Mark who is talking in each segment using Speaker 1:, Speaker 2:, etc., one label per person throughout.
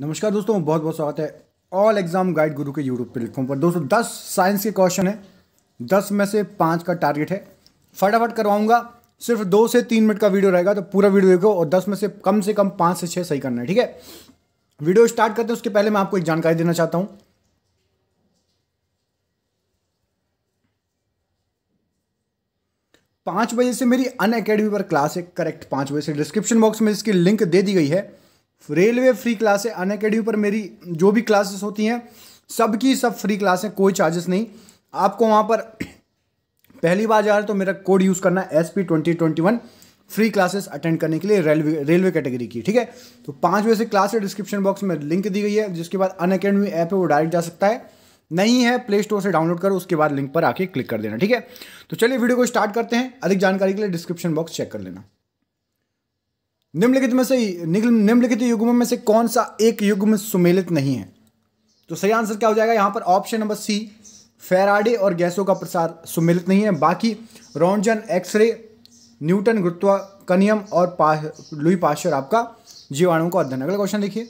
Speaker 1: नमस्कार दोस्तों बहुत बहुत स्वागत है ऑल एग्जाम गाइड गुरु के यूट्यूब प्लेटफॉर्म पर दोस्तों दस साइंस के क्वेश्चन है दस में से पाँच का टारगेट है फटाफट करवाऊंगा सिर्फ दो से तीन मिनट का वीडियो रहेगा तो पूरा वीडियो देखो और दस में से कम से कम पाँच से छः सही करना है ठीक है वीडियो स्टार्ट करते हैं उसके पहले मैं आपको एक जानकारी देना चाहता हूँ पाँच बजे से मेरी अन अकेडमी पर क्लास है करेक्ट पाँच बजे से डिस्क्रिप्शन बॉक्स में इसकी लिंक दे दी गई है रेलवे फ्री क्लास है अन अकेडमी पर मेरी जो भी क्लासेस होती हैं सबकी सब फ्री क्लास है कोई चार्जेस नहीं आपको वहाँ पर पहली बार जा रहे तो मेरा कोड यूज़ करना है S P twenty twenty one free classes attend करने के लिए रेलवे रेलवे कैटेगरी की ठीक है तो पाँच बजे से क्लास है डिस्क्रिप्शन बॉक्स में लिंक दी गई है जिसके बाद अन अकेडमी ऐप है वो डायरेक्ट जा सकता है नहीं है प्ले स्टोर से डाउनलोड करो उसके बाद लिंक पर आके क्लिक कर देना ठीक है तो चलिए वीडियो को स्टार्ट करते हैं अधिक जानकारी के लिए डिस्क्रिप्शन बॉक्स चेक कर लेना निम्नलिखित में से निम्नलिखित युग्म में से कौन सा एक युग्म सुमेलित नहीं है तो सही आंसर क्या हो जाएगा यहां पर ऑप्शन नंबर सी फेराडे और गैसों का प्रसार सुमेलित नहीं है बाकी रोंजन एक्सरे न्यूटन कनियम और पा, लुई पाश्चर आपका जीवाणु का अध्ययन अगला क्वेश्चन देखिए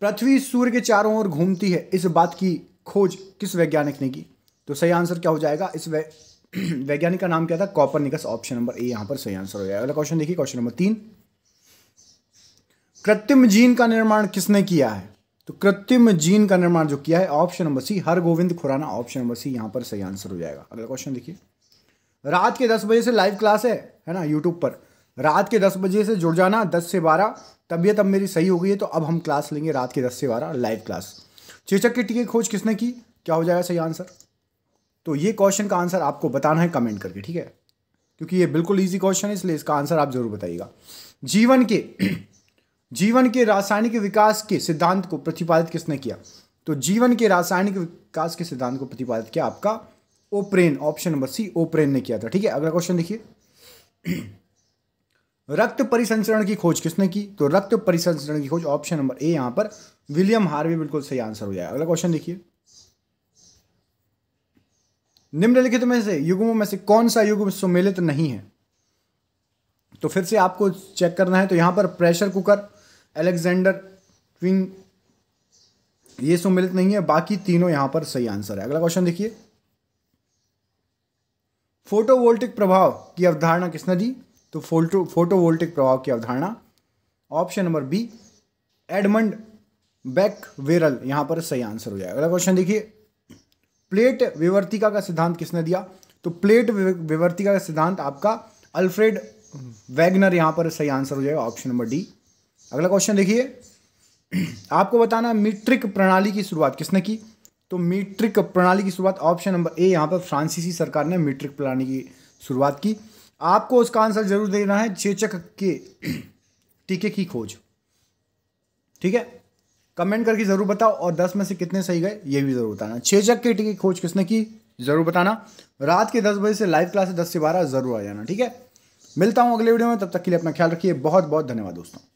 Speaker 1: पृथ्वी सूर्य के चारों ओर घूमती है इस बात की खोज किस वैज्ञानिक ने की तो सही आंसर क्या हो जाएगा इस वैज्ञानिक का नाम क्या था कॉपरनिकस ऑप्शन नंबर ए यहाँ पर सही आंसर हो गया अगला क्वेश्चन देखिए क्वेश्चन नंबर तीन कृत्रिम जीन का निर्माण किसने किया है तो कृत्रिम जीन का निर्माण जो किया है ऑप्शन नंबर सी हर Govind Khurana option number C यहां पर सही आंसर हो जाएगा अगला क्वेश्चन देखिए रात के दस बजे से लाइव क्लास है है ना यूट्यूब पर रात के दस बजे से जुड़ जाना दस से बारह तबियत अब मेरी सही हो गई है तो अब हम क्लास लेंगे रात के दस से बारह लाइव क्लास चेचक की टीके खोज किसने की क्या हो जाएगा सही आंसर तो ये क्वेश्चन का आंसर आपको बताना है कमेंट करके ठीक है क्योंकि ये बिल्कुल ईजी क्वेश्चन है इसलिए इसका आंसर आप जरूर बताइएगा जीवन के जीवन के रासायनिक विकास के सिद्धांत को प्रतिपादित किसने किया तो जीवन के रासायनिक विकास के सिद्धांत को प्रतिपादित किया आपका ओप्रेन ऑप्शन नंबर सी ओप्रेन ने किया था ठीक है अगला क्वेश्चन देखिए रक्त परिसंचरण की खोज किसने की तो रक्त परिसंचरण की खोज ऑप्शन नंबर ए यहां पर विलियम हार्वे बिल्कुल सही आंसर हो जाएगा अगला क्वेश्चन देखिए निम्नलिखित में से युगमों में से कौन सा युग्म सुमेलित नहीं है तो फिर से आपको चेक करना है तो यहां पर प्रेशर कुकर एलेक्जेंडर ट्विंग ये सुमेलित नहीं है बाकी तीनों यहां पर सही आंसर है अगला क्वेश्चन देखिए फोटोवोल्टिक प्रभाव की अवधारणा किसने दी तो फोटो फोटोवोल्टिक प्रभाव की अवधारणा option number B Edmond Becquerel यहां पर सही आंसर हो जाएगा अगला क्वेश्चन देखिए प्लेट विवर्तिका का सिद्धांत किसने दिया तो प्लेट विवर्तिका का सिद्धांत आपका अल्फ्रेड वैगनर यहां पर सही आंसर हो जाएगा ऑप्शन नंबर डी अगला क्वेश्चन देखिए आपको बताना मीट्रिक प्रणाली की शुरुआत किसने की तो मीट्रिक प्रणाली की शुरुआत ऑप्शन नंबर ए यहां पर फ्रांसीसी सरकार ने मीट्रिक प्रणाली की शुरुआत की आपको उसका आंसर जरूर देना है चेचक के टीके की खोज ठीक है कमेंट करके ज़रूर बताओ और दस में से कितने सही गए ये भी ज़रूर बताना छः चक्के की खोज किसने की ज़रूर बताना रात के दस बजे से लाइव क्लास है दस से बारह ज़रूर आ जाना ठीक है मिलता हूँ अगले वीडियो में तब तक के लिए अपना ख्याल रखिए बहुत बहुत धन्यवाद दोस्तों